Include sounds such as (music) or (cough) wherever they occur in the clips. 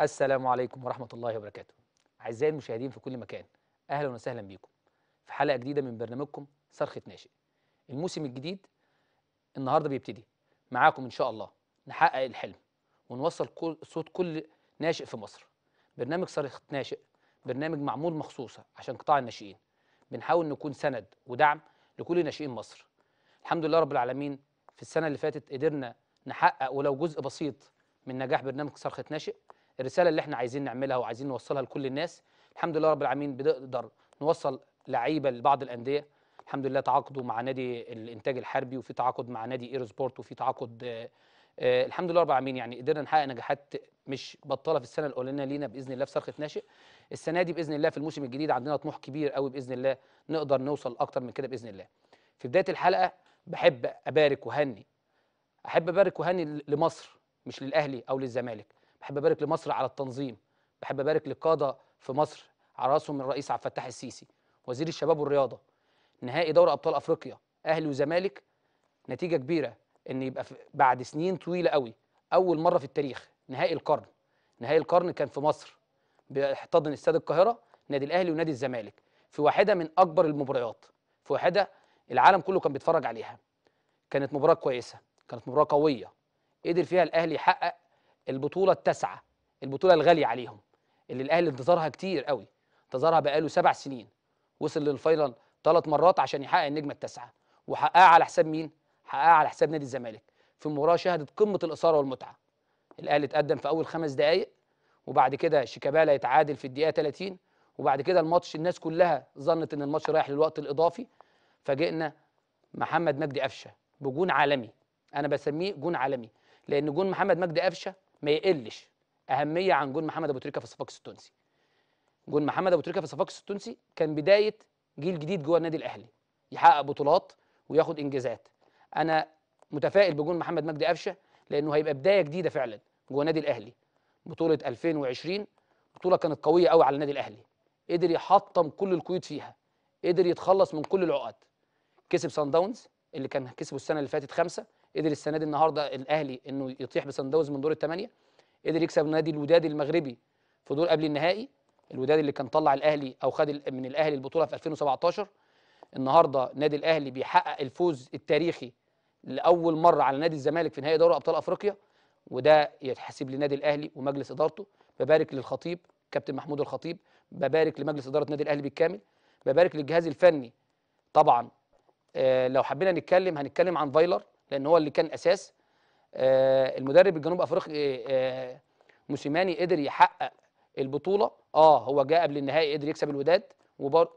السلام عليكم ورحمة الله وبركاته أعزائي المشاهدين في كل مكان أهلا وسهلا بكم في حلقة جديدة من برنامجكم صرخة ناشئ الموسم الجديد النهاردة بيبتدي معاكم إن شاء الله نحقق الحلم ونوصل كل صوت كل ناشئ في مصر برنامج صرخة ناشئ برنامج معمول مخصوص عشان قطاع الناشئين بنحاول نكون سند ودعم لكل ناشئين مصر الحمد لله رب العالمين في السنة اللي فاتت قدرنا نحقق ولو جزء بسيط من نجاح برنامج صرخة ناشئ الرساله اللي احنا عايزين نعملها وعايزين نوصلها لكل الناس الحمد لله رب العالمين بنقدر نوصل لعيبه لبعض الانديه الحمد لله تعاقدوا مع نادي الانتاج الحربي وفي تعاقد مع نادي سبورت وفي تعاقد آه،, آه الحمد لله رب العالمين يعني قدرنا نحقق نجاحات مش بطاله في السنه الاولانيه لينا باذن الله في صرخه ناشئ السنه دي باذن الله في الموسم الجديد عندنا طموح كبير قوي باذن الله نقدر نوصل اكتر من كده باذن الله في بدايه الحلقه بحب ابارك وهني احب ابارك وهني لمصر مش للاهلي او للزمالك بحب ابارك لمصر على التنظيم بحب ابارك للقاده في مصر على راسهم الرئيس عبد الفتاح السيسي وزير الشباب والرياضه نهائي دوري ابطال افريقيا اهلي وزمالك نتيجه كبيره ان يبقى بعد سنين طويله قوي اول مره في التاريخ نهائي القرن نهائي القرن كان في مصر بيحتضن استاد القاهره نادي الاهلي ونادي الزمالك في واحده من اكبر المباريات في واحده العالم كله كان بيتفرج عليها كانت مباراه كويسه كانت مباراه قويه قدر فيها الاهلي يحقق البطوله التاسعه البطوله الغاليه عليهم اللي الاهلي انتظرها كتير قوي انتظرها بقاله سبع سنين وصل للفاينل ثلاث مرات عشان يحقق النجمه التاسعه وحققها على حساب مين؟ حققها على حساب نادي الزمالك في مباراه شهدت قمه الاثاره والمتعه الاهلي اتقدم في اول خمس دقائق وبعد كده شيكابالا يتعادل في الدقيقه 30 وبعد كده الماتش الناس كلها ظنت ان الماتش رايح للوقت الاضافي فاجئنا محمد مجدي قفشه بجون عالمي انا بسميه جون عالمي لان جون محمد مجدي قفشه ما يقلش اهميه عن جون محمد ابو تريكه في الصفاقس التونسي جون محمد ابو تريكه في الصفاقس التونسي كان بدايه جيل جديد جوه النادي الاهلي يحقق بطولات وياخد انجازات انا متفائل بجون محمد مجدي قفشه لانه هيبقى بدايه جديده فعلا جوه النادي الاهلي بطوله 2020 بطوله كانت قويه قوي على النادي الاهلي قدر يحطم كل القيود فيها قدر يتخلص من كل العقد كسب سان داونز اللي كان كسبه السنه اللي فاتت خمسه قدر السنه دي النهارده الاهلي انه يطيح بسان داونز من دور الثمانيه قدر يكسب نادي الوداد المغربي في دور قبل النهائي الوداد اللي كان طلع الاهلي او خد من الاهلي البطوله في 2017 النهارده نادي الاهلي بيحقق الفوز التاريخي لاول مره على نادي الزمالك في نهائي دوري ابطال افريقيا وده يتحسب لنادي الاهلي ومجلس ادارته ببارك للخطيب كابتن محمود الخطيب ببارك لمجلس اداره نادي الاهلي بالكامل ببارك للجهاز الفني طبعا آه لو حبينا نتكلم هنتكلم عن فايلر لان هو اللي كان اساس آه، المدرب الجنوب افريقي آه، آه، موسيماني قدر يحقق البطوله اه هو جاء قبل النهائي قدر يكسب الوداد وبر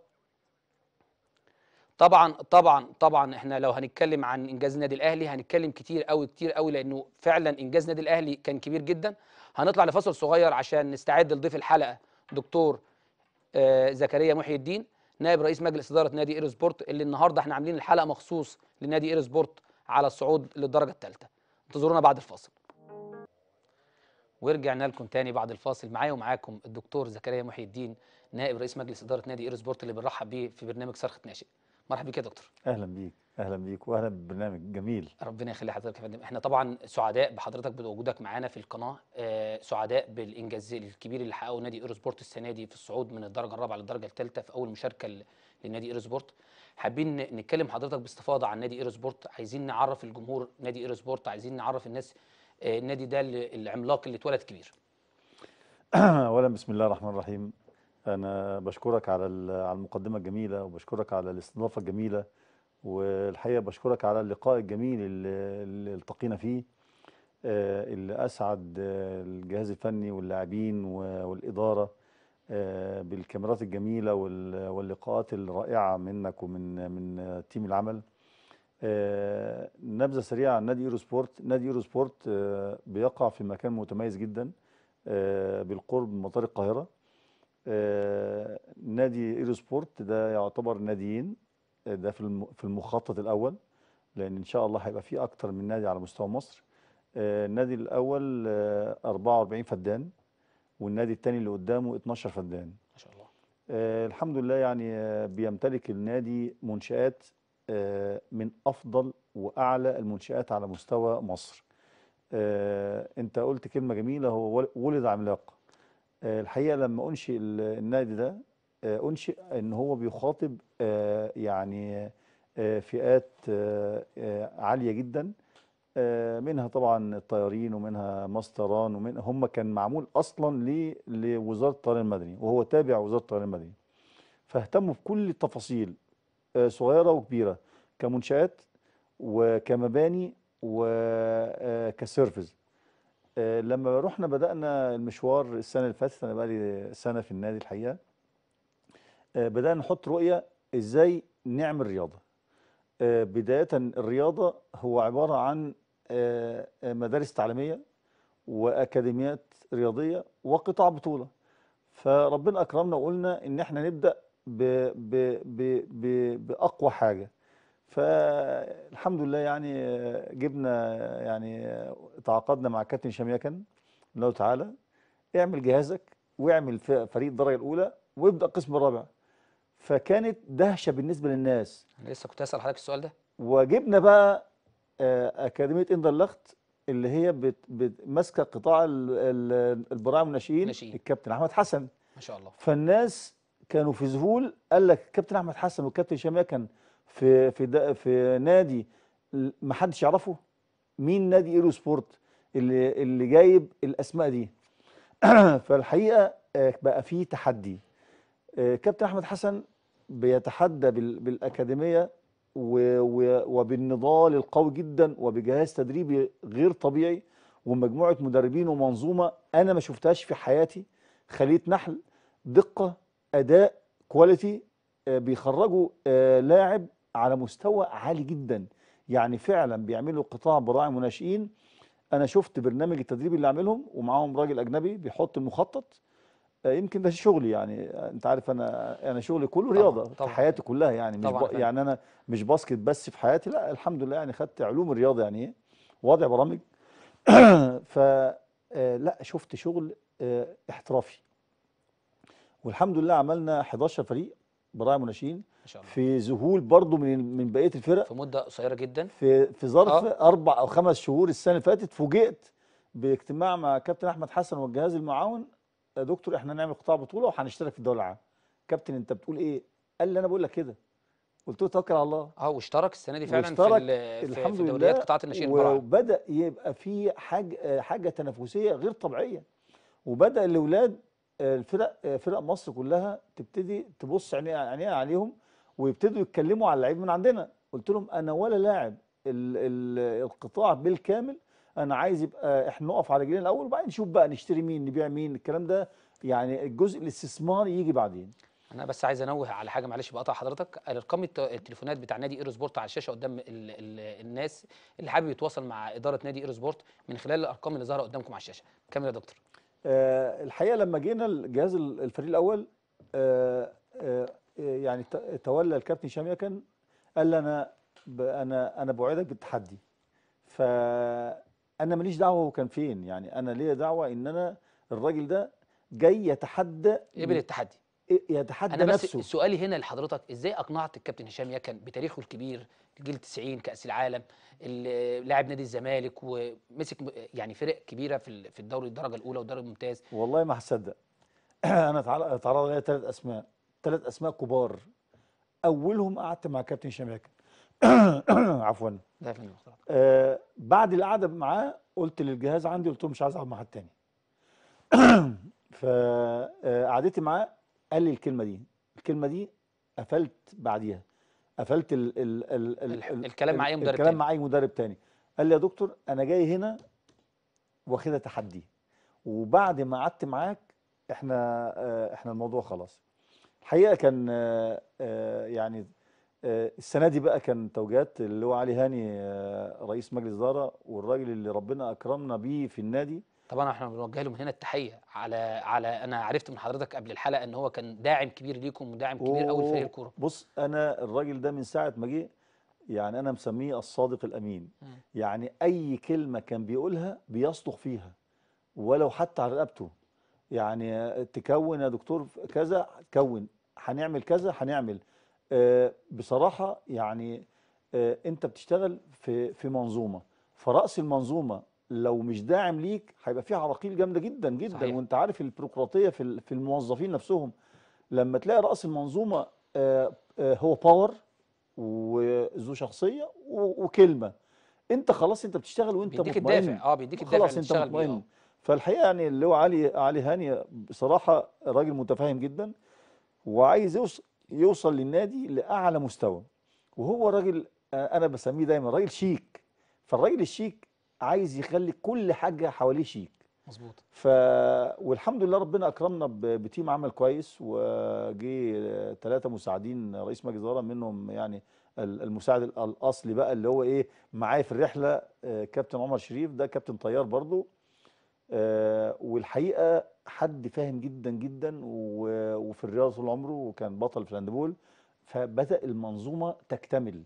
طبعا طبعا طبعا احنا لو هنتكلم عن انجاز النادي الاهلي هنتكلم كتير قوي كتير قوي لانه فعلا انجاز النادي الاهلي كان كبير جدا هنطلع لفصل صغير عشان نستعد لضيف الحلقه دكتور آه زكريا محي الدين نائب رئيس مجلس اداره نادي ايرسبورت اللي النهارده احنا عاملين الحلقه مخصوص لنادي ايرسبورت على الصعود للدرجه الثالثه انتظرونا بعد الفاصل ورجعنا لكم تاني بعد الفاصل معايا ومعاكم الدكتور زكريا محي الدين نائب رئيس مجلس اداره نادي اير سبورت اللي بنرحب بيه في برنامج صرخه ناشئ مرحبا بك يا دكتور اهلا بيك اهلا بيك واهلا بالبرنامج جميل ربنا يخلي حضرتك يا فندم احنا طبعا سعداء بحضرتك بوجودك معانا في القناه آه سعداء بالانجاز الكبير اللي حققه نادي سبورت السنه دي في الصعود من الدرجه الرابعه للدرجه الثالثه في اول مشاركه لنادي سبورت حابين نتكلم حضرتك باستفاضه عن نادي ايرو سبورت عايزين نعرف الجمهور نادي ايرو سبورت عايزين نعرف الناس آه، النادي ده العملاق اللي اتولد كبير (clears throat) اولا بسم الله الرحمن الرحيم انا بشكرك على على المقدمه الجميله وبشكرك على الاستضافه الجميله والحقيقه بشكرك على اللقاء الجميل اللي التقينا فيه آه، اللي اسعد آه، الجهاز الفني واللاعبين والاداره آه، بالكاميرات الجميلة واللقاءات الرائعة منك ومن من تيم العمل آه، نبذة سريعة عن نادي إيرو سبورت نادي إيرو سبورت آه، بيقع في مكان متميز جدا بالقرب من مطار القاهرة نادي إيرو سبورت ده يعتبر ناديين ده في المخطط الأول لأن إن شاء الله هيبقى فيه أكتر من نادي على مستوى مصر النادي الأول 44 فدان والنادي الثاني اللي قدامه 12 فدان ما شاء الله آه الحمد لله يعني آه، بيمتلك النادي منشآت آه من أفضل وأعلى المنشآت على مستوى مصر آه أنت قلت كلمة جميلة هو ولد عملاق آه الحقيقة لما أنشئ النادي ده آه أنشئ أن هو بيخاطب آه يعني آه فئات آه, آه، عالية جداً آه، منها طبعا الطيارين ومنها مسطران ومن هم كان معمول اصلا لوزاره الطيران المدني وهو تابع وزاره الطيران المدني فاهتموا بكل التفاصيل آه، صغيره وكبيره كمنشات وكمباني وكسيرفز آه، لما رحنا بدانا المشوار السنه اللي فاتت انا بقالي سنه في النادي الحقيقه بدانا نحط رؤيه ازاي نعمل رياضه آه، بداية الرياضة هو عبارة عن آه، آه، مدارس تعليمية وأكاديميات رياضية وقطاع بطولة فربنا أكرمنا وقلنا إن إحنا نبدأ بـ بـ بـ بـ بأقوى حاجة فالحمد لله يعني جبنا يعني تعاقدنا مع كابتن شميكن الله تعالى اعمل جهازك واعمل فريق الدرجة الأولى وابدأ القسم الرابع فكانت دهشه بالنسبه للناس انا لسه كنت هسال حضرتك السؤال ده وجبنا بقى آه، اكاديميه اندرلخت اللي هي ماسكه قطاع البراعم والناشئين الكابتن احمد حسن ما شاء الله فالناس كانوا في ذهول قال لك الكابتن احمد حسن والكابتن شامي كان في في في نادي ما حدش يعرفه مين نادي ايرو سبورت اللي اللي جايب الاسماء دي (clears throat) فالحقيقه آه، بقى في تحدي آه، كابتن احمد حسن بيتحدى بالاكاديميه وبالنضال القوي جدا وبجهاز تدريبي غير طبيعي ومجموعه مدربين ومنظومه انا ما شفتهاش في حياتي خليه نحل دقه اداء كواليتي آه، بيخرجوا آه، لاعب على مستوى عالي جدا يعني فعلا بيعملوا قطاع براعي مناشئين انا شفت برنامج التدريب اللي عاملهم ومعاهم راجل اجنبي بيحط المخطط آه، يمكن ده شغلي يعني آه، انت عارف انا انا شغلي كله رياضه طبعًا. طبعًا. حياتي كلها يعني مش طبعًا. يعني انا مش باسكت بس في حياتي لا الحمد لله يعني خدت علوم الرياضه يعني واضع برامج (clears throat) ف آه، لا شفت شغل احترافي والحمد لله عملنا 11 فريق براعي مناشئين في ذهول برضه من من بقيه الفرق في مده قصيره جدا في في ظرف آه. اربع او خمس شهور السنه اللي فاتت فوجئت باجتماع مع كابتن احمد حسن والجهاز المعاون يا دكتور احنا هنعمل قطاع بطوله وهنشترك في الدوري العام كابتن انت بتقول ايه قال لي انا بقول لك كده قلت له توكل على الله اه واشترك السنه دي فعلا في الحمد في دوريات قطاعات الناشئين وبدا يبقى في حاجه حاجه تنافسيه غير طبيعيه وبدا الاولاد الفرق فرق مصر كلها تبتدي تبص عينيها عينيها عليهم ويبتدوا يتكلموا على اللعيب من عندنا قلت لهم انا ولا لاعب القطاع بالكامل انا عايز يبقى احنا نقف على رجلينا الاول وبعدين نشوف بقى نشتري مين نبيع مين الكلام ده يعني الجزء الاستثماري يجي بعدين انا بس عايز انوه على حاجه معلش بقطع حضرتك ارقام التليفونات بتاع نادي ايرو سبورت على الشاشه قدام الـ الـ الناس اللي حابب يتواصل مع اداره نادي ايرو سبورت من خلال الارقام اللي ظاهره قدامكم على الشاشه كمل يا دكتور آه الحقيقه لما جينا الجهاز الفريق الاول آه آه, آه، يعني تولى الكابتن هشام يكن قال لي انا انا انا بوعدك بالتحدي ف انا ماليش دعوه هو كان فين يعني انا ليا دعوه ان انا الراجل ده جاي يتحدى قبل التحدي إيه، يتحدى أنا بس نفسه سؤالي هنا لحضرتك ازاي اقنعت الكابتن هشام يكن بتاريخه الكبير جيل 90 كاس العالم لاعب نادي الزمالك ومسك يعني فرق كبيره في في الدوري الدرجه الاولى والدوري الممتاز والله ما هصدق (clears throat) انا اتعرض عليا ثلاث اسماء ثلاث اسماء كبار اولهم قعدت مع كابتن هشام يكن (coughs) عفوا آه بعد القعده معاه قلت للجهاز عندي قلت له مش عايز اقعد مع حد تاني (coughs) فقعدت آه، معاه قال لي الكلمه دي الكلمه دي قفلت بعديها قفلت ال ال ال ال ال الكلام معايا مدرب الكلام معايا مدرب تاني قال لي يا دكتور انا جاي هنا واخدها تحدي وبعد ما قعدت معاك احنا آه، احنا الموضوع خلاص الحقيقه كان آه، يعني آه، السنه دي بقى كان توجيهات اللي هو علي هاني آه، رئيس مجلس اداره والراجل اللي ربنا اكرمنا بيه في النادي طبعا احنا بنوجه له من هنا التحيه على على انا عرفت من حضرتك قبل الحلقه ان هو كان داعم كبير ليكم وداعم كبير قوي لفريق الكوره بص انا الراجل ده من ساعه ما جه يعني انا مسميه الصادق الامين م. يعني اي كلمه كان بيقولها بيصدق فيها ولو حتى على رقبته يعني تكون يا دكتور كذا تكون هنعمل كذا هنعمل آه، بصراحه يعني آه، انت بتشتغل في في منظومه فراس المنظومه لو مش داعم ليك هيبقى في عراقيل جامده جدا جدا صحيح. وانت عارف البيروقراطيه في في الموظفين نفسهم لما تلاقي راس المنظومه آه، هو باور وذو شخصيه وكلمه انت خلاص انت بتشتغل وانت بيديك مطمئن الدافع اه بيديك الدافع خلاص انت مطمئن فالحقيقه يعني اللي هو علي علي هاني بصراحه راجل متفاهم جدا وعايز يوصل يوصل للنادي لاعلى مستوى وهو راجل آه، انا بسميه دايما راجل شيك فالراجل الشيك عايز يخلي كل حاجه حواليه شيك مظبوط ف والحمد لله ربنا اكرمنا ب... بتيم عمل كويس وجي ثلاثه آه، مساعدين رئيس مجلس اداره منهم يعني المساعد الاصلي بقى اللي هو ايه معايا في الرحله آه، كابتن عمر شريف ده كابتن طيار برضو والحقيقه حد فاهم جدا جدا وفي الرياضه طول عمره وكان بطل في الهاندبول فبدا المنظومه تكتمل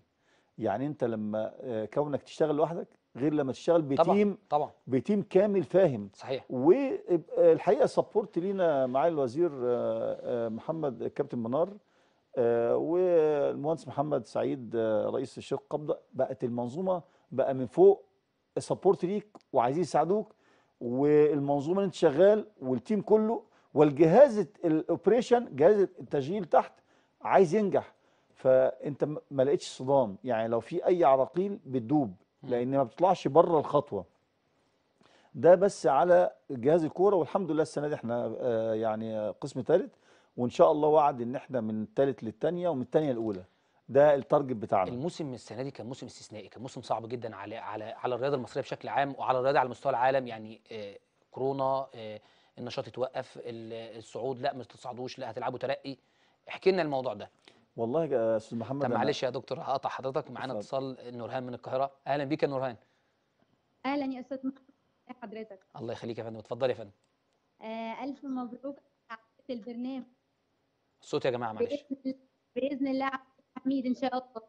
يعني انت لما آه، كونك تشتغل لوحدك غير لما تشتغل بتيم طبعا طبعا بتيم كامل فاهم صحيح والحقيقه السبورت لينا معالي الوزير آه، آه، محمد الكابتن منار والمهندس محمد سعيد رئيس الشرق قبضه بقت المنظومه بقى من فوق السبورت ليك وعايزين يساعدوك والمنظومه اللي انت شغال والتيم كله والجهاز الاوبريشن جهاز التشغيل تحت عايز ينجح فانت ما لقيتش صدام يعني لو في اي عراقيل بتدوب لان ما بتطلعش بره الخطوه ده بس على جهاز الكوره والحمد لله السنه دي احنا آه، يعني قسم ثالث وان شاء الله وعد ان احنا من الثالث للثانيه ومن الثانيه الاولى ده التارجت بتاعنا الموسم السنه دي كان موسم استثنائي كان موسم صعب جدا على على على الرياضه المصريه بشكل عام وعلى الرياضه على مستوى العالم يعني آه كورونا آه النشاط اتوقف الصعود لا ما تصعدوش لا هتلعبوا ترقي احكي لنا الموضوع ده والله يا آه، استاذ محمد طب معلش يا دكتور هقطع حضرتك معانا اتصال نورهان من القاهره اهلا بيك يا نورهان اهلا يا استاذ محمد إيه حضرتك الله يخليك يا فندم اتفضلي يا فندم آه، الف مبروك على البرنامج الصوت يا جماعه معلش باذن الله حميد ان شاء الله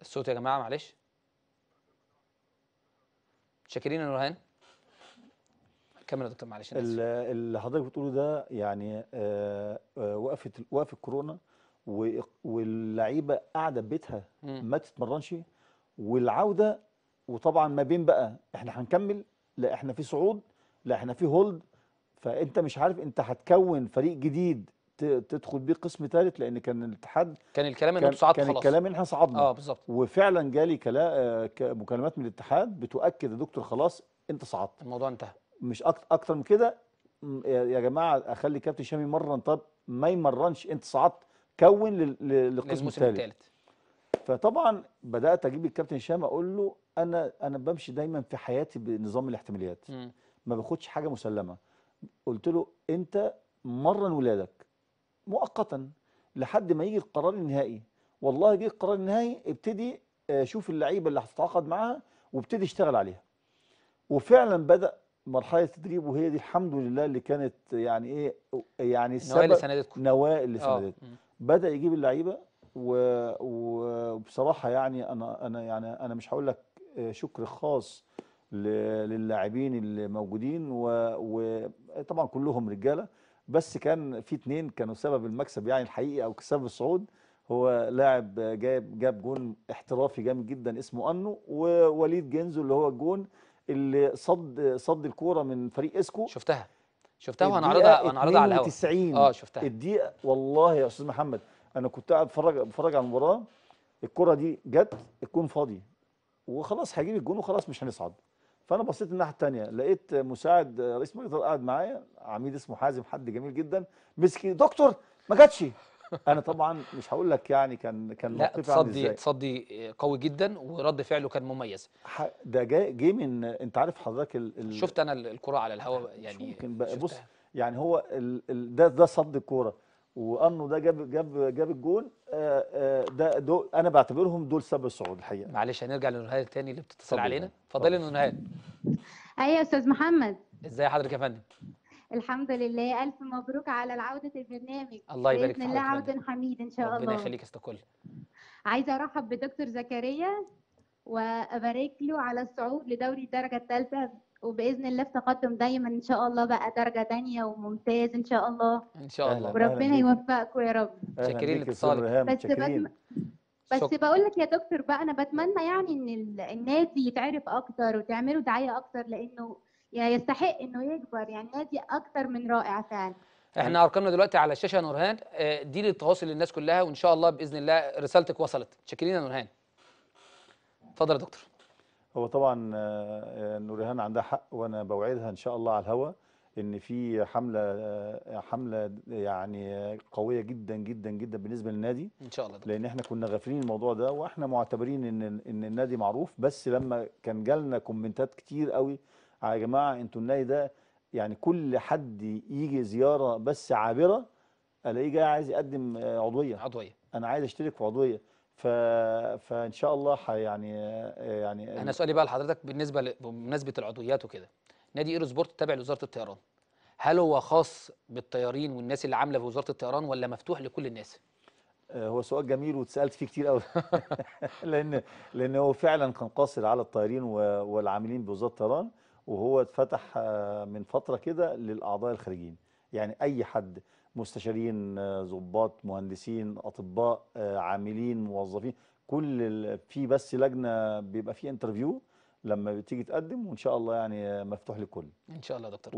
الصوت يا جماعه معلش شاكرين يا نورهان كمل يا دكتور معلش اللي حضرتك بتقوله ده يعني آه، آه، وقفه وقفه كورونا واللعيبه قاعده ببيتها ما تتمرنش والعوده وطبعا ما بين بقى احنا هنكمل لا احنا في صعود لا احنا في هولد فانت مش عارف انت هتكون فريق جديد تدخل بيه قسم ثالث لان كان الاتحاد كان الكلام ان انتوا صعدتوا خلاص كان الكلام ان احنا صعدنا اه بالظبط وفعلا جالي مكالمات من الاتحاد بتؤكد يا دكتور خلاص انت صعدت الموضوع انتهى مش اكتر من كده يا جماعه اخلي كابتن شامي يمرن طب ما يمرنش انت صعدت كون للقسم الثالث فطبعا بدات اجيب الكابتن شامي اقول له انا انا بمشي دايما في حياتي بنظام الاحتماليات م. ما باخدش حاجه مسلمه قلت له انت مرن ولادك مؤقتا لحد ما يجي القرار النهائي والله جه القرار النهائي ابتدي آه، شوف اللعيبه اللي هتتعاقد معاها وابتدي اشتغل عليها وفعلا بدا مرحله التدريب وهي دي الحمد لله اللي كانت يعني ايه يعني السبب اللي سندتكم نواه آه. اللي سندتكم بدا يجيب اللعيبه وبصراحه يعني انا انا يعني انا مش هقول لك آه، شكر خاص للاعبين اللي موجودين وطبعا كلهم رجاله بس كان في اتنين كانوا سبب المكسب يعني الحقيقي او سبب الصعود هو لاعب جاب جاب جون احترافي جامد جدا اسمه انو ووليد جنزو اللي هو الجون اللي صد صد الكوره من فريق اسكو شفتها شفتها وانا هنعرضها وانا على الهواء 92 اه شفتها الدقيقه والله يا استاذ محمد انا كنت قاعد بتفرج بتفرج على المباراه الكره دي جت الكون فاضي وخلاص هيجيب الجون وخلاص مش هنصعد فانا بصيت الناحيه الثانيه لقيت مساعد رئيس مجلس قاعد معايا عميد اسمه حازم حد جميل جدا مسكي دكتور ما جاتش انا طبعا مش هقول لك يعني كان كان لا يعني تصدي تصدي قوي جدا ورد فعله كان مميز ده جاي جه من انت عارف حضرتك ال ال شفت انا الكره على الهواء (laughs) يعني ممكن بص يعني هو ال ال ده ده صد الكوره وانه ده جاب جاب جاب الجون آه، آه، ده دول انا بعتبرهم دول سبب الصعود الحقيقه معلش هنرجع لنهاد تاني اللي بتتصل علينا اتفضلي نهاد ايوه يا استاذ محمد ازي حضرتك يا فندم الحمد لله الف مبروك على العوده البرنامج الله يبارك فيك باذن الله عوده حميد ان شاء الله ربنا يخليك يا استاذ عايزه ارحب بدكتور زكريا وابارك له على الصعود لدوري الدرجه الثالثه وباذن الله في تقدم دايما ان شاء الله بقى درجه تانية وممتاز ان شاء الله ان شاء الله وربنا يوفقكم يا رب شاكرين لاتصالك بس بتم... بس بقول لك يا دكتور بقى انا بتمنى يعني ان النادي يتعرف اكتر وتعملوا دعايه اكتر لانه يستحق انه يكبر يعني نادي اكتر من رائع فعلا احنا ارقامنا دلوقتي على الشاشه يا نورهان آه، دي للتواصل للناس كلها وان شاء الله باذن الله رسالتك وصلت شاكرين يا نورهان اتفضل يا دكتور هو طبعا آه، نورهان عندها حق وانا بوعدها ان شاء الله على الهوا ان في حمله آه، حمله يعني قويه جدا جدا جدا بالنسبه للنادي ان شاء الله دكتور. لان احنا كنا غافلين الموضوع ده واحنا معتبرين ان ان النادي معروف بس لما كان جالنا كومنتات كتير قوي آه يا جماعه انتوا النادي ده يعني كل حد يجي زياره بس عابره الاقيه جاي عايز يقدم عضويه عضويه انا عايز اشترك في عضويه ف... فان شاء الله يعني يعني انا سؤالي بقى لحضرتك بالنسبه ل... بمناسبه العضويات وكده نادي ايرو سبورت تابع لوزاره الطيران هل هو خاص بالطيارين والناس اللي عامله في وزاره الطيران ولا مفتوح لكل الناس آه، هو سؤال جميل واتسالت فيه كتير قوي (laughs) لان لان هو فعلا كان قاصر على الطيارين والعاملين بوزاره الطيران وهو اتفتح آه، من فتره كده للاعضاء الخارجين يعني اي حد مستشارين ظباط آه، مهندسين اطباء آه، عاملين موظفين كل في بس لجنه بيبقى في انترفيو لما بتيجي تقدم وان شاء الله يعني مفتوح للكل ان شاء الله يا دكتور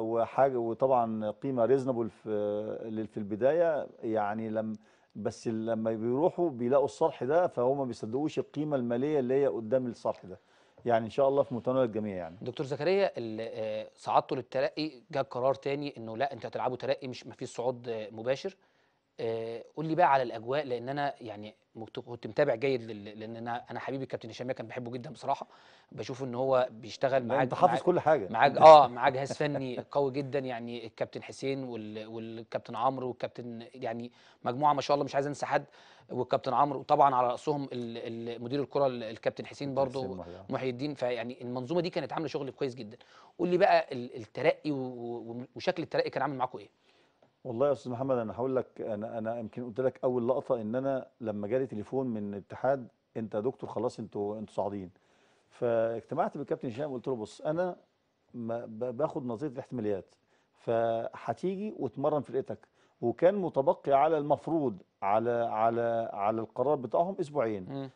وحاجه وطبعا قيمه ريزنبل في في البدايه يعني لم بس لما بيروحوا بيلاقوا الصرح ده فهم ما بيصدقوش القيمه الماليه اللي هي قدام الصرح ده يعني ان شاء الله في متناول الجميع يعني دكتور زكريا آه، صعدته للترقي جاء قرار تاني انه لا انتوا هتلعبوا ترقي مش ما فيش صعود آه، مباشر آه، قول لي بقى على الاجواء لان انا يعني كنت متابع جيد لان انا انا حبيبي كابتن هشام كان بحبه جدا بصراحه بشوف ان هو بيشتغل معاك انت حافظ كل حاجه معاك (laughs) اه معاك جهاز فني قوي جدا يعني الكابتن حسين وال... والكابتن عمرو والكابتن يعني مجموعه ما شاء الله مش عايز انسى حد والكابتن عمرو وطبعا على راسهم مدير الكره الكابتن حسين برضه آه. محي الدين فيعني المنظومه دي كانت عامله شغل كويس جدا قول لي بقى الترقي وشكل الترقي كان عامل معاكم ايه والله يا استاذ محمد انا هقول لك انا انا يمكن قلت لك اول لقطه ان انا لما جالي تليفون من الاتحاد انت يا دكتور خلاص انتوا انتوا صاعدين فاجتمعت بالكابتن هشام قلت له بص انا باخد نظريه الاحتماليات فهتيجي وتمرن فرقتك وكان متبقي على المفروض على على على القرار بتاعهم اسبوعين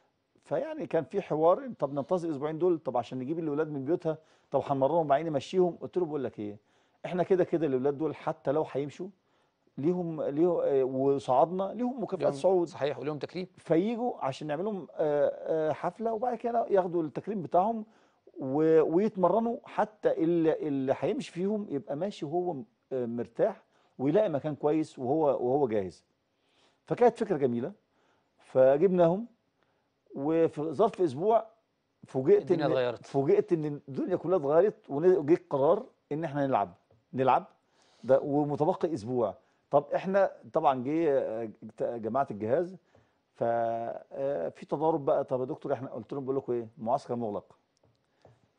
فيعني كان في حوار طب ننتظر الاسبوعين دول طب عشان نجيب الاولاد من بيوتها طب هنمرنهم بعيني نمشيهم قلت له بقول لك ايه احنا كده كده الاولاد دول حتى لو هيمشوا ليهم ليه آه، وصعدنا ليهم مكافئات صعود صحيح وليهم تكريم فيجوا عشان نعمل لهم آه، آه، حفله وبعد كده ياخدوا التكريم بتاعهم ويتمرنوا حتى اللي هيمشي فيهم يبقى ماشي وهو مرتاح ويلاقي مكان كويس وهو وهو جاهز فكانت فكره جميله فجبناهم وفي ظرف اسبوع فوجئت الدنيا اتغيرت فوجئت ان الدنيا كلها اتغيرت وجه قرار ان احنا نلعب نلعب ده ومتبقي اسبوع طب احنا طبعا جه آه، جماعه الجهاز ففي آه، تضارب بقى طب يا دكتور احنا قلت لهم بقول لكم ايه معسكر مغلق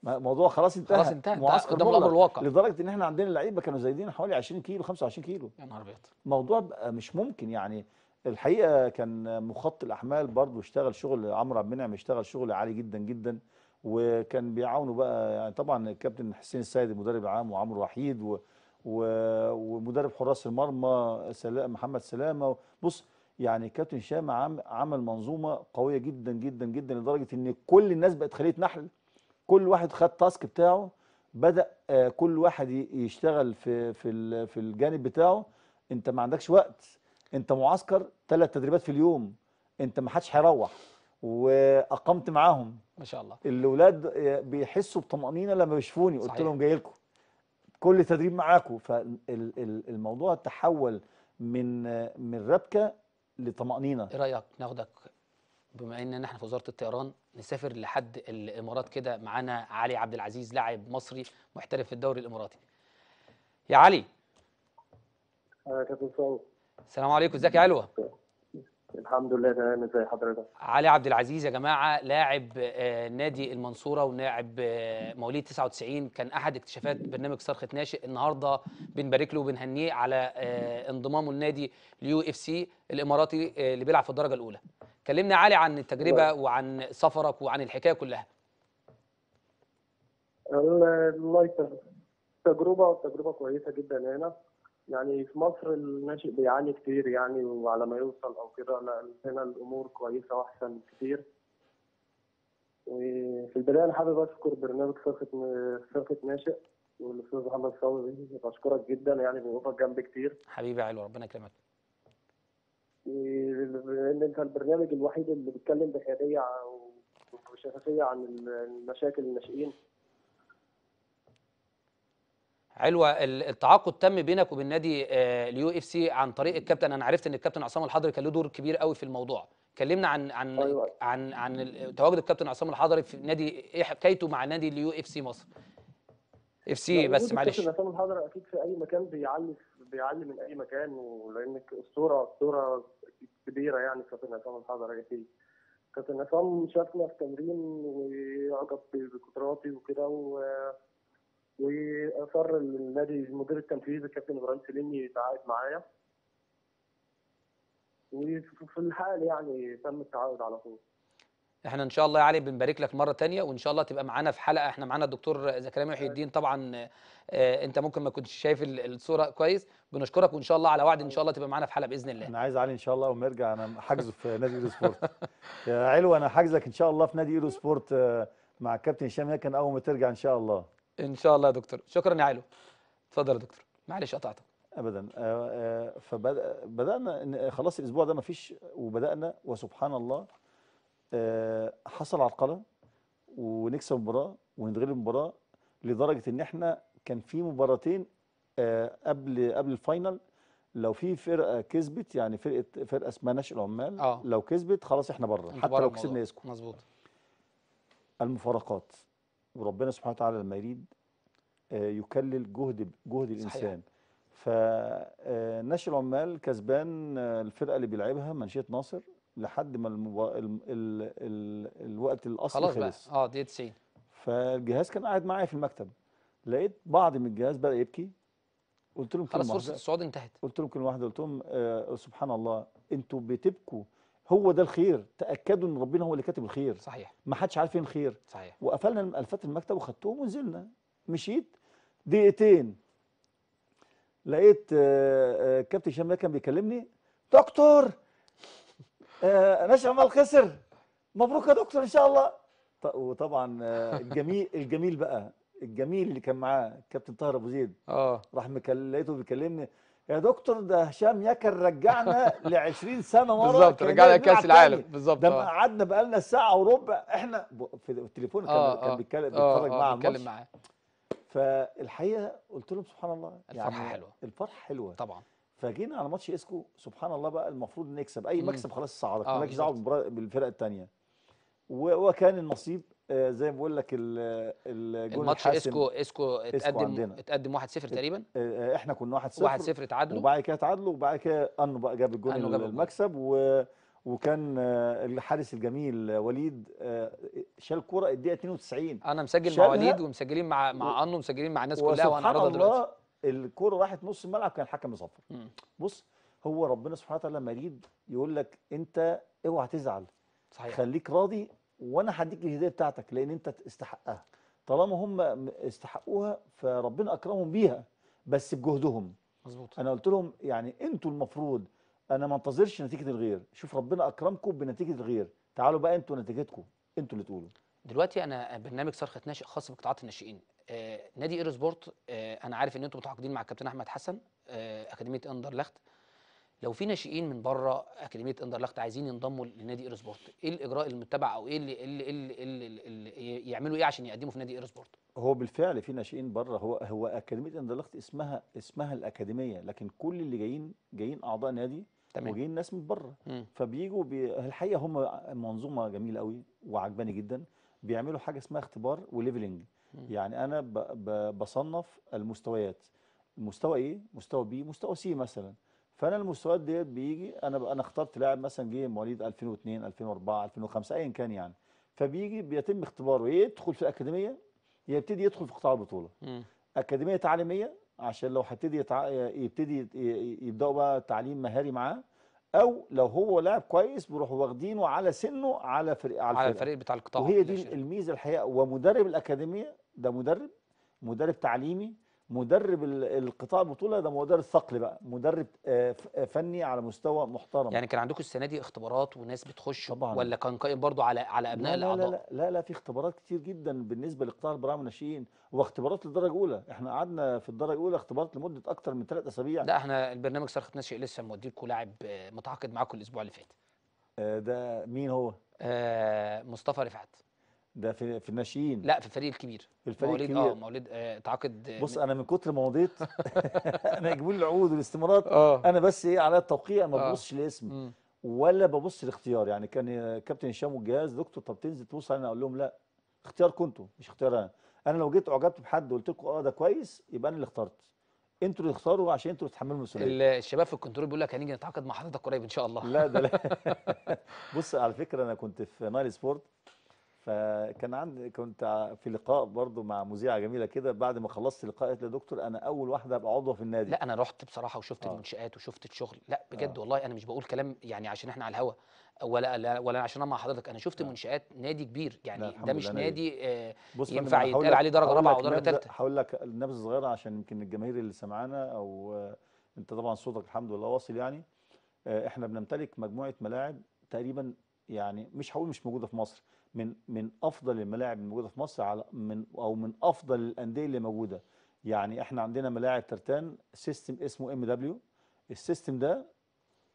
موضوع خلاص انتهى خلاص انتهى معسكر ده الامر الواقع لدرجه ان احنا عندنا لعيبه كانوا زايدين حوالي 20 كيلو 25 كيلو يا نهار ابيض موضوع بقى مش ممكن يعني الحقيقه كان مخط الاحمال برضه اشتغل شغل عمرو عبد المنعم اشتغل شغل عالي جدا جدا وكان بيعاونوا بقى يعني طبعا الكابتن حسين السيد المدرب العام وعمرو وحيد و ومدرب حراس المرمى سلام محمد سلامه بص يعني كابتن هشام عمل منظومه قويه جدا جدا جدا لدرجه ان كل الناس بقت خليه نحل كل واحد خد تاسك بتاعه بدا آه، كل واحد يشتغل في في في الجانب بتاعه انت ما عندكش وقت انت معسكر ثلاث تدريبات في اليوم انت ما حدش هيروح واقمت معاهم ما شاء الله الاولاد آه، بيحسوا بطمانينه لما بيشوفوني قلت لهم جاي لكم كل تدريب معاكم فالموضوع تحول من من ربكه لطمانينه ايه رايك ناخدك بما ان احنا في وزاره الطيران نسافر لحد الامارات كده معانا علي عبد العزيز لاعب مصري محترف في الدوري الاماراتي يا علي كابتن السلام عليكم ازيك يا علوه الحمد لله تمام ازي حضرتك علي عبد العزيز يا جماعه لاعب آه، نادي المنصوره ولاعب آه، مواليد 99 كان احد اكتشافات برنامج صرخه ناشئ النهارده بنبارك له وبنهنيه على آه، انضمامه لنادي اليو اف سي الاماراتي اللي بيلعب في الدرجه الاولى كلمنا علي عن التجربه وعن سفرك وعن الحكايه كلها يسلمك تجربه تجربه كويسه جدا هنا يعني في مصر الناشئ بيعاني كتير يعني وعلى ما يوصل او كده لا هنا الامور كويسه واحسن كتير وفي البدايه انا حابب اشكر برنامج فرقه فرقه ناشئ والاستاذ محمد فوزي بشكرك جدا يعني بوقوفك جنبي كتير حبيبي يا علو ربنا يكرمك لان انت البرنامج الوحيد اللي بيتكلم بحياديه وشفافيه عن مشاكل الناشئين علوة التعاقد تم بينك وبين نادي آه، اليو اف سي عن طريق الكابتن انا عرفت ان الكابتن عصام الحضري كان له دور كبير قوي في الموضوع كلمنا عن عن أيوة أيوة. عن عن تواجد الكابتن عصام الحضري في نادي ايه حكايته مع نادي اليو اف سي مصر اف سي بس معلش الكابتن عصام الحضري اكيد في اي مكان بيعلي بيعلي من اي مكان ولانك اسطوره اسطوره كبيره يعني الكابتن عصام الحضري في كابتن عصام شافنا في تمرين وعجب بقدراتي وكده و واصر النادي المدير التنفيذي الكابتن ابراهيم سليمي يتعاقد معايا وفي الحال يعني تم التعاقد على طول احنا ان شاء الله يا علي بنبارك لك مره ثانيه وان شاء الله تبقى معانا في حلقه احنا معانا الدكتور زكريا محي الدين طبعا اه انت ممكن ما كنتش شايف الصوره كويس بنشكرك وان شاء الله على وعد ان شاء الله تبقى معانا في حلقه باذن الله انا عايز علي ان شاء الله اول ما ارجع انا حاجزه في نادي ايرو سبورت (laughs) يا علو انا حاجزك ان شاء الله في نادي ايرو سبورت آه، مع الكابتن هشام كان اول ما ترجع ان شاء الله ان شاء الله يا دكتور شكرا يا علو اتفضل يا دكتور معلش قطعتك ابدا آه، آه، فبدانا خلاص الاسبوع ده ما فيش وبدانا وسبحان الله آه، حصل على القلم ونكسب مباراه ونتغلب مباراه لدرجه ان احنا كان في مباراتين قبل قبل الفاينل لو في فرقه كسبت يعني فرقه فرقه اسمها نشء العمال آه. لو كسبت خلاص احنا بره حتى لو كسبنا اسكو مظبوط المفارقات وربنا سبحانه وتعالى لما يريد آه، يكلل جهد جهد الانسان فناشئ آه، العمال كسبان آه، الفرقه اللي بيلعبها منشيه ناصر لحد ما المبا... ال... ال... ال... الوقت الاصلي خلاص خلص بقى اه دي 90 فالجهاز كان قاعد معايا في المكتب لقيت بعض من الجهاز بدا يبكي قلت لهم واحده خلاص فرصه الصعود انتهت قلت لهم كلمه واحده قلت لهم آه سبحان الله انتوا بتبكوا هو ده الخير تاكدوا ان ربنا هو اللي كاتب الخير صحيح ما حدش عارف فين الخير صحيح وقفلنا مقلفات المكتب وخدتهم ونزلنا مشيت دقيقتين لقيت آه، آه، كابتن هشام كان بيكلمني دكتور آه، ناشئ عمال خسر مبروك يا دكتور ان شاء الله وطبعا (laughs) الجميل الجميل بقى الجميل اللي كان معاه كابتن طاهر ابو زيد اه راح لقيته بيكلمني يا دكتور ده هشام يكر رجعنا (laughs) ل 20 سنه ورا بالظبط رجعنا لكاس العالم بالظبط ده آه. قعدنا بقى لنا ساعه وربع احنا في التليفون كان آه كان آه. بيتكلم آه، بيتفرج معاه بيتكلم معاه فالحقيقه قلت لهم سبحان الله يعني الفرحه حلوه الفرحه حلوه طبعا فجينا على ماتش اسكو سبحان الله بقى المفروض نكسب اي مكسب خلاص صعدك مالكش دعوه بالفرق الثانيه وكان النصيب آه، زي ما بقول لك الجول الماتش اسكو اسكو اتقدم اتقدم 1-0 تقريبا آه، آه، احنا كنا 1-0 1-0 اتعادلوا وبعد كده اتعادلوا وبعد كده انو بقى جاب الجول المكسب و وكان الحارس الجميل وليد شال كوره الدقيقة 92 أنا مسجل مع وليد ومسجلين مع مع أنو ومسجلين مع الناس كلها وأنا عرضها دلوقتي الكوره راحت نص الملعب كان الحكم مصفر بص هو ربنا سبحانه وتعالى لما يريد يقول لك أنت أوعى تزعل صحيح خليك راضي وانا هديك الهديه بتاعتك لان انت تستحقها طالما هم استحقوها فربنا اكرمهم بيها بس بجهدهم مظبوط انا قلت لهم يعني انتوا المفروض انا ما انتظرش نتيجه الغير شوف ربنا اكرمكم بنتيجه الغير تعالوا بقى انتوا نتيجتكم انتوا اللي تقولوا دلوقتي انا برنامج صرخه ناشئ خاص بقطاعات الناشئين آه نادي ايرو سبورت آه انا عارف ان انتوا متعاقدين مع الكابتن احمد حسن آه اكاديميه اندرلخت لو في ناشئين من بره اكاديميه اندرلخت عايزين ينضموا لنادي اير سبورت ايه الاجراء المتبع او ايه اللي, إيه اللي, إيه اللي, إيه اللي, اللي يعملوا ايه عشان يقدموا في نادي اير سبورت هو بالفعل في ناشئين بره هو هو اكاديميه اندرلخت اسمها اسمها الاكاديميه لكن كل اللي جايين جايين اعضاء نادي تمام وجايين ناس من بره فبيجوا الحقيقه هم منظومه جميله قوي وعجباني جدا بيعملوا حاجه اسمها اختبار وليفلنج يعني انا بصنف المستويات مستوى ايه مستوى بي مستوى سي مثلا فانا المستويات ديت بيجي انا انا اخترت لاعب مثلا جه مواليد 2002 2004 2005 ايا كان يعني فبيجي بيتم اختباره يدخل في الاكاديميه يبتدي يدخل في قطاع البطوله م. اكاديميه تعليميه عشان لو هتبتدي يتع... يبتدي يبداوا بقى تعليم مهاري معاه او لو هو لاعب كويس بيروحوا واخدينه على سنه على فريق على, على الفريق بتاع القطاع وهي دي الميزه الحقيقه ومدرب الاكاديميه ده مدرب مدرب تعليمي مدرب القطاع البطوله ده مدرب ثقل بقى مدرب آه، آه، فني على مستوى محترم يعني كان عندكم السنه دي اختبارات وناس بتخش طبعا ولا كان قائم برضو على على ابناء لا الاعضاء لا لا, لا لا في اختبارات كتير جدا بالنسبه لقطاع البرامج الناشئين واختبارات للدرجه الاولى احنا قعدنا في الدرجه الاولى اختبارات لمده اكتر من ثلاث اسابيع لا احنا البرنامج صرخه ناشئ لسه مودي لكم لاعب آه، متعاقد معاكم الاسبوع اللي فات ده مين هو مصطفى رفعت ده في في الناشئين لا في الفريق الكبير في الفريق مواليد آه، الكبير اه مواليد آه اتعاقد آه بص انا من كتر ما مضيت (laughs) انا يجيبوا لي العقود والاستمارات آه. انا بس ايه على التوقيع ما آه. ببصش لاسم ولا ببص لاختيار يعني كان كابتن هشام والجهاز دكتور طب تنزل تبص انا اقول لهم لا اختيار كنتوا مش اختيار انا انا لو جيت اعجبت بحد وقلت لكم اه ده كويس يبقى انا اللي اخترت انتوا اللي اختاروا عشان انتوا تتحملوا المسؤوليه الشباب في الكنترول بيقول لك هنيجي نتعاقد مع حضرتك قريب ان شاء الله لا ده لا (laughs) بص على فكره انا كنت في نايل سبورت فكان عندي كنت في لقاء برضه مع مذيعه جميله كده بعد ما خلصت اللقاء قالت لي يا دكتور انا اول واحده ابقى عضو في النادي لا انا رحت بصراحه وشفت آه. المنشات وشفت الشغل لا آه. بجد آه. والله انا مش بقول كلام يعني عشان احنا على الهوا ولا لا ولا عشان انا مع حضرتك انا شفت آه. منشات نادي كبير يعني ده مش نادي آه ينفع يتقال عليه درجه رابعه او درجه ثالثه هقول لك نبذه صغيره عشان يمكن الجماهير اللي سمعانا او آه انت طبعا صوتك الحمد لله واصل يعني آه احنا بنمتلك مجموعه ملاعب تقريبا يعني مش هقول مش موجوده في مصر من من افضل الملاعب الموجوده في مصر على من او من افضل الانديه اللي موجوده يعني احنا عندنا ملاعب ترتان سيستم اسمه ام دبليو السيستم ده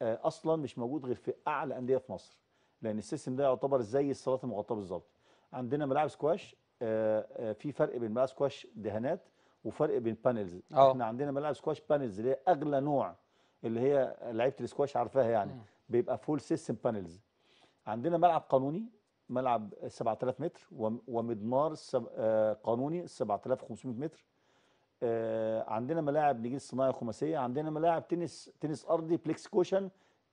آه، اصلا مش موجود غير في اعلى انديه في مصر لان السيستم ده يعتبر زي الصالات المغطاه بالظبط عندنا ملاعب سكواش آه، آه، في فرق بين ملاعب سكواش دهانات وفرق بين بانلز أوه. احنا عندنا ملاعب سكواش بانلز اللي هي اغلى نوع اللي هي لعيبه السكواش عارفاها يعني م. بيبقى فول سيستم بانلز عندنا ملعب قانوني ملعب 7000 متر ومضمار آه، قانوني 7500 متر آه، عندنا ملاعب نجيل صناعي خماسيه عندنا ملاعب تنس تنس ارضي بليكس كوشن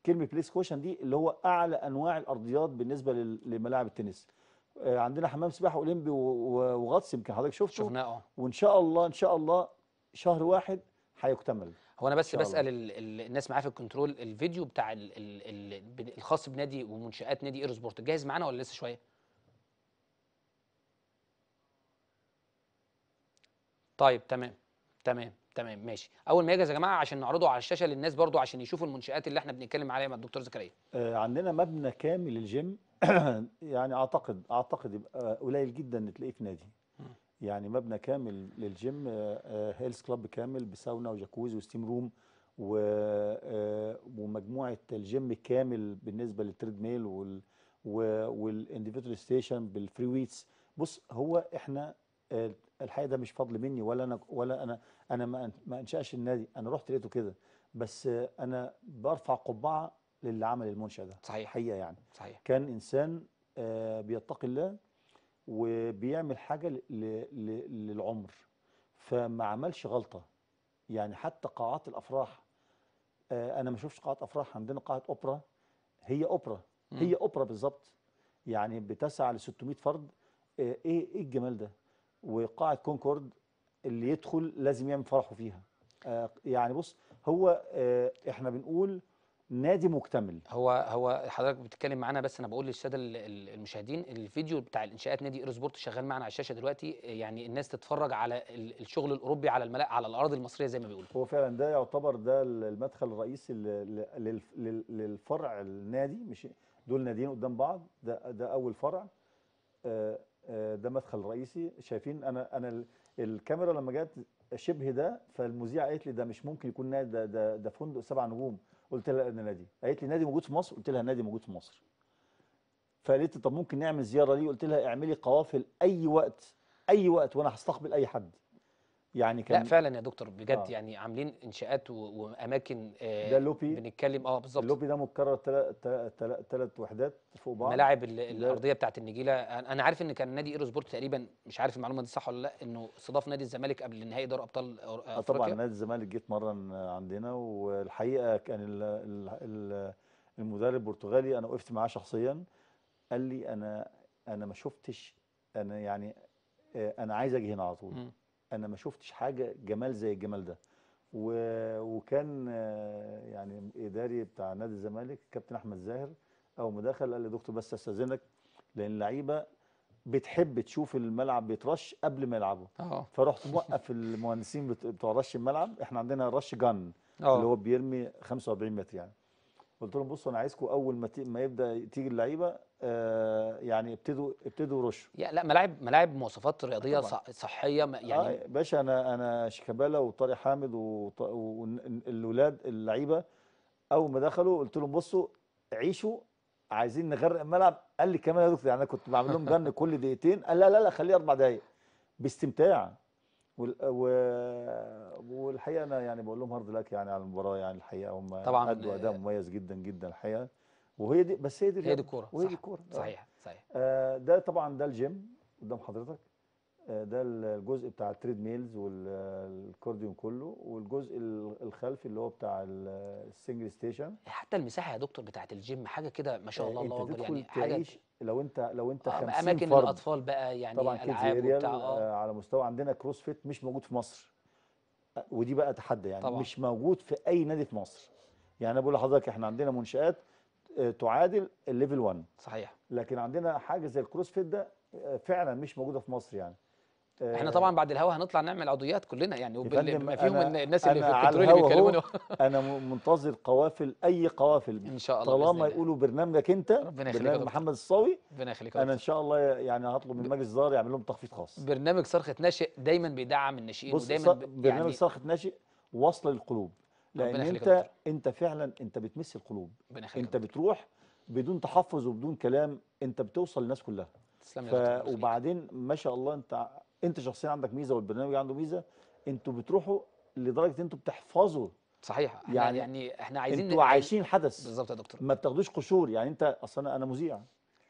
كلمه بليكس كوشن دي اللي هو اعلى انواع الارضيات بالنسبه لملاعب التنس آه، عندنا حمام سباحه اولمبي وغطس يمكن حضرتك شفته شفناه وان شاء الله ان شاء الله شهر واحد هيكتمل هو انا بس بسال ال ال الناس معايا في الكنترول الفيديو بتاع ال ال الخاص بنادي ومنشات نادي سبورت جاهز معانا ولا لسه شويه طيب تمام تمام تمام ماشي اول ما يجهز يا جماعه عشان نعرضه على الشاشه للناس برضو عشان يشوفوا المنشات اللي احنا بنتكلم عليها مع الدكتور زكريا آه عندنا مبنى كامل للجيم (clears throat) يعني اعتقد اعتقد يبقى قليل جدا تلاقيه في نادي يعني مبنى كامل للجيم آه، آه، هيلث كلاب كامل بساونا وجاكوزي وستيم روم آه، ومجموعه الجيم كامل بالنسبه للتريد ميل وال والانديفيدوال ستيشن بالفري ويتس بص هو احنا الحقيقه ده مش فضل مني ولا انا ولا انا انا ما انشاش النادي انا رحت لقيته كده بس انا برفع قبعه للي عمل المنشا ده صحيح حقيقه يعني صحيح كان انسان بيتقي الله وبيعمل حاجة للعمر فما عملش غلطة يعني حتى قاعات الأفراح آه، أنا ما شفتش قاعة أفراح عندنا قاعة أوبرا هي أوبرا هي أوبرا بالظبط يعني بتسع ل 600 فرد آه، إيه إيه الجمال ده وقاعة كونكورد اللي يدخل لازم يعمل فرحه فيها آه، يعني بص هو إحنا بنقول نادي مكتمل هو هو حضرتك بتتكلم معانا بس انا بقول للساده المشاهدين الفيديو بتاع الانشاءات نادي سبورت شغال معانا على الشاشه دلوقتي يعني الناس تتفرج على الشغل الاوروبي على الملاء على الاراضي المصريه زي ما بيقولوا هو فعلا ده يعتبر ده المدخل الرئيسي للفرع النادي مش دول ناديين قدام بعض ده ده اول فرع آه، آه، ده مدخل رئيسي شايفين انا انا الكاميرا لما جت شبه ده فالمذيعه قالت لي ده مش ممكن يكون نادي ده ده, ده فندق سبع نجوم قلت لها نادي قالت لي نادي موجود في مصر قلت لها نادي موجود في مصر فقالت لي طب ممكن نعمل زياره ليه قلت لها اعملي قوافل اي وقت اي وقت وانا هستقبل اي حد يعني كان لا فعلا يا دكتور بجد آه. يعني عاملين انشاءات واماكن آه ده اللوبي بنتكلم اه بالظبط اللوبي ده متكرر ثلاث وحدات فوق بعض الملاعب الارضيه بتاعت النجيله انا عارف ان كان نادي ايروسبورت تقريبا مش عارف المعلومه دي صح ولا لا انه استضاف نادي الزمالك قبل نهائي دوري ابطال آه، افريقيا آه طبعا نادي الزمالك جه مرة عندنا والحقيقه كان الـ الـ الـ المدرب البرتغالي انا وقفت معاه شخصيا قال لي انا انا ما شفتش انا يعني آه، انا عايز اجي هنا على طول م. انا ما شفتش حاجه جمال زي الجمال ده و... وكان آه، يعني اداري بتاع نادي الزمالك كابتن احمد زاهر اول ما دخل قال لي دكتور بس استاذنك لان اللعيبه بتحب تشوف الملعب بيترش قبل ما يلعبوا آه. فرحت (laughs) موقف المهندسين بتوع رش الملعب احنا عندنا رش جن أوه. اللي هو بيرمي 45 متر يعني قلت لهم بصوا انا عايزكم اول ما, ما يبدا تيجي اللعيبه آه، يعني ابتدوا ابتدوا يرشوا يعني لا ملاعب ملاعب مواصفات رياضيه طبعا. صحيه يعني آه باشا انا انا شيكابالا وطارق حامد والولاد اللعيبه اول ما دخلوا قلت لهم بصوا عيشوا عايزين نغرق الملعب قال لي كمان يا دكتور يعني انا كنت بعمل لهم جن كل دقيقتين قال لا لا لا خليه اربع دقائق باستمتاع والحقيقه انا يعني بقول لهم هارد لك يعني على المباراه يعني الحقيقه هم طبعا ادوا اداء مميز جدا جدا الحقيقه وهي دي بس هي دي هي دي الكوره وهي دي الكوره صحيح صحيح آه ده طبعا ده الجيم قدام حضرتك آه ده الجزء بتاع التريد ميلز والكورديون كله والجزء الخلفي اللي هو بتاع السنجل ستيشن إيه، حتى المساحه يا دكتور بتاعه الجيم حاجه كده ما شاء الله آه الله اكبر يعني حاجه لو انت لو انت آه 50 اماكن فرد. الاطفال بقى يعني طبعا العاب آه. آه على مستوى عندنا كروس فيت مش موجود في مصر آه، ودي بقى تحدي يعني طبعا. مش موجود في اي نادي في مصر يعني انا بقول لحضرتك احنا عندنا منشات تعادل الليفل 1 صحيح لكن عندنا حاجه زي الكروسفيت ده آه، فعلا مش موجوده في مصر يعني آه، احنا طبعا بعد الهوا هنطلع نعمل عضويات كلنا يعني بما فيهم الناس اللي في الكنترول بيتكلموا انا منتظر قوافل اي قوافل ان شاء الله طالما يقولوا برنامجك انت ربنا يخليك برنامج محمد الصاوي ربنا يخليك انا ان شاء الله يعني هطلب من مجلس الاداره يعمل لهم تخفيض خاص برنامج صرخه ناشئ دايما بيدعم الناشئين ودايما يعني برنامج صرخه ناشئ وصل للقلوب لان انت دكتور. انت فعلا انت بتمس القلوب انت بتروح بدون تحفظ وبدون كلام انت بتوصل للناس كلها تسلم ف... وبعدين ما شاء الله انت انت شخصيا عندك ميزه والبرنامج عنده ميزه انتوا بتروحوا لدرجه انتوا بتحفظوا صحيح يعني يعني احنا عايزين انتوا عايشين حدث بالظبط يا دكتور ما بتاخدوش قشور يعني انت اصلا انا مذيع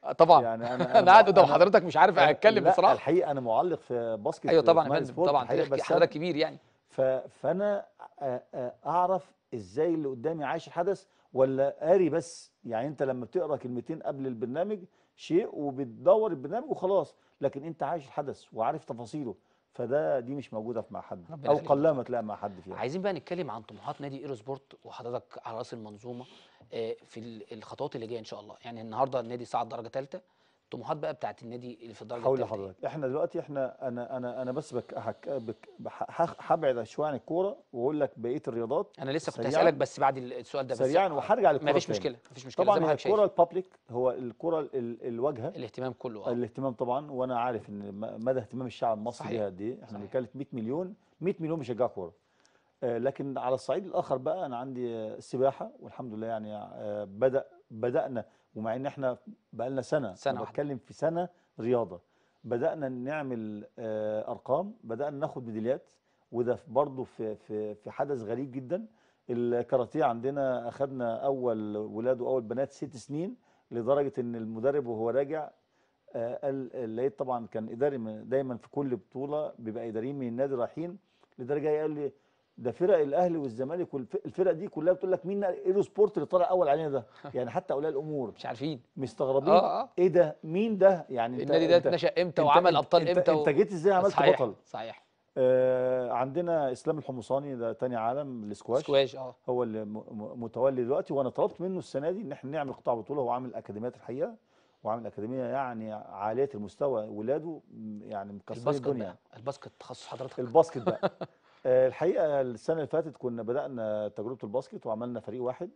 آه، طبعا يعني (laughs) انا انا قاعد قدام حضرتك مش عارف اتكلم بصراحه الحقيقه انا معلق في باسكت ايوه طبعا طبعا حضرتك كبير يعني فانا اعرف ازاي اللي قدامي عايش الحدث ولا قاري بس يعني انت لما بتقرا كلمتين قبل البرنامج شيء وبتدور البرنامج وخلاص لكن انت عايش الحدث وعارف تفاصيله فده دي مش موجوده في مع حد او قلما تلاقي مع حد فيها عايزين بقى نتكلم عن طموحات نادي ايروسبورت وحضرتك على راس المنظومه آه، في الخطوات اللي جايه ان شاء الله يعني النهارده النادي صعد درجه ثالثه الطموحات بقى بتاعت النادي اللي في الدرجه هقول لحضرتك احنا دلوقتي احنا انا انا انا بس بك هك بك هبعد شويه عن الكوره واقول لك بقيه الرياضات انا لسه كنت هسالك بس بعد السؤال ده بس سريعا وهرجع للكوره مفيش مشكله مفيش مشكله طبعا الكوره البابليك هو الكوره الواجهه الاهتمام كله اه الاهتمام طبعا وانا عارف ان مدى اهتمام الشعب المصري بيها قد ايه احنا بنتكلم 100 مليون 100 مليون بيشجعوا كوره آه، لكن على الصعيد الاخر بقى انا عندي السباحه والحمد لله يعني آه، بدا بدانا ومع ان احنا بقى لنا سنه سنه بتكلم في سنه رياضه بدانا نعمل آه، ارقام بدانا ناخد ميداليات وده برضه في في في حدث غريب جدا الكاراتيه عندنا اخذنا اول ولاد واول بنات ست سنين لدرجه ان المدرب وهو راجع آه، قال لقيت طبعا كان اداري دايما في كل بطوله بيبقى اداريين من النادي رايحين لدرجه قال لي ده فرق الاهلي والزمالك والفرق دي كلها بتقول لك مين ايرو سبورت اللي طالع اول علينا ده (laughs) يعني حتى اولياء الامور مش عارفين مستغربين آه آه. ايه ده مين ده يعني النادي ده اتنشا امتى وعمل ابطال امتى انت, و... انت جيت ازاي عملت صحيح بطل صحيح آه عندنا اسلام الحمصاني ده تاني عالم الاسكواش سكواش اه هو اللي متولي دلوقتي وانا طلبت منه السنه دي ان احنا نعمل قطاع بطوله هو عامل اكاديميات الحقيقه وعامل اكاديميه يعني عاليه المستوى ولاده يعني مكسرين الدنيا الباسكت الباسكت تخصص حضرتك الباسكت بقى (laughs) آه، الحقيقه السنه اللي فاتت كنا بدانا تجربه الباسكت وعملنا فريق واحد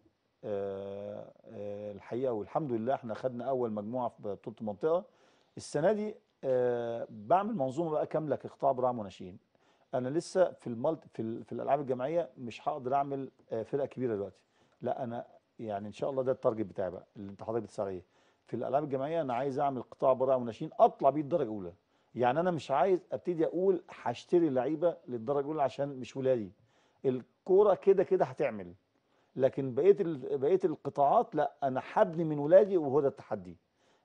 آه، آه، الحقيقه والحمد لله احنا خدنا اول مجموعه في بطوله المنطقه السنه دي بعمل منظومه بقى كامله كقطاع براعم وناشئين انا لسه في الملت في, في الالعاب الجماعيه مش هقدر اعمل فرقه كبيره دلوقتي لا انا يعني ان شاء الله ده التارجت بتاعي بقى اللي انت حضرتك بتسعى في الالعاب الجماعيه انا عايز اعمل قطاع براعم وناشئين اطلع بيه الدرجه الاولى يعني انا مش عايز ابتدي اقول هشتري لعيبه للدرجه الاولى عشان مش ولادي الكوره كده كده هتعمل لكن بقيه بقيه القطاعات لا انا هبني من ولادي وهو ده التحدي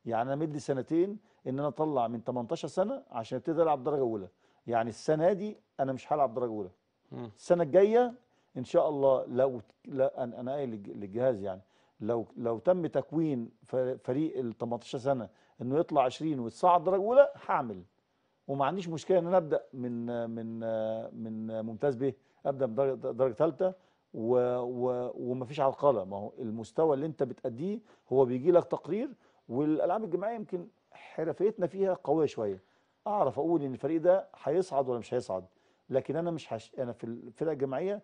يعني انا مدي سنتين ان انا اطلع من 18 سنه عشان ابتدي العب درجه اولى يعني السنه دي انا مش هلعب درجه اولى السنه الجايه ان شاء الله لو لا انا قايل للجهاز يعني لو لو تم تكوين فريق ال 18 سنه انه يطلع 20 ويتصعد درجه اولى هعمل وما عنديش مشكله ان انا ابدا من من من ممتاز به ابدا بدرجه ثالثه ومفيش عرقله ما هو المستوى اللي انت بتاديه هو بيجي لك تقرير والالعاب الجماعيه يمكن حرفيتنا فيها قويه شويه اعرف اقول ان الفريق ده هيصعد ولا مش هيصعد لكن انا مش هش... انا في الفرقه الجماعيه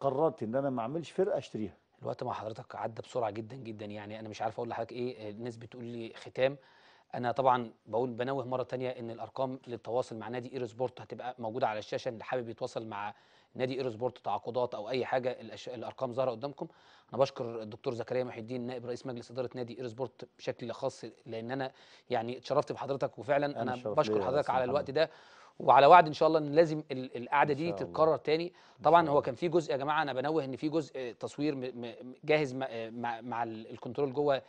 قررت ان انا ما اعملش فرقه اشتريها الوقت مع حضرتك عدى بسرعه جدا جدا يعني انا مش عارف اقول لحضرتك ايه الناس بتقول لي ختام انا طبعا بقول بنوه مره تانية ان الارقام للتواصل مع نادي ايرو سبورت هتبقى موجوده على الشاشه اللي حابب يتواصل مع نادي ايرو سبورت تعاقدات او اي حاجه الأش... الارقام ظاهره قدامكم انا بشكر الدكتور زكريا محي الدين نائب رئيس مجلس اداره نادي ايرو سبورت بشكل خاص لان انا يعني اتشرفت بحضرتك وفعلا انا, أنا بشكر حضرتك على الوقت ده وعلى وعد ان شاء الله ان لازم القعده دي تتكرر تاني طبعا هو كان في جزء يا جماعه انا بنوه ان في جزء تصوير جاهز مع, مع الكنترول جوه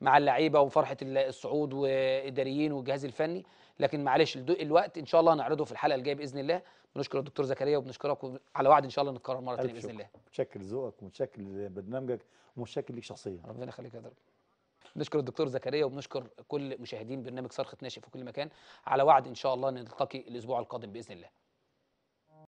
مع اللعيبه وفرحه الصعود واداريين والجهاز الفني لكن معلش الوقت ان شاء الله هنعرضه في الحلقه الجايه باذن الله بنشكر الدكتور زكريا وبنشكرك على وعد ان شاء الله نتكرر مره ثانيه باذن الله متشكر ذوقك ومتشكر لبرنامجك ومتشكر ليك شخصيا ربنا يخليك يا رب بنشكر الدكتور زكريا وبنشكر كل مشاهدين برنامج صرخه ناشئ في كل مكان على وعد ان شاء الله نلتقي الاسبوع القادم باذن الله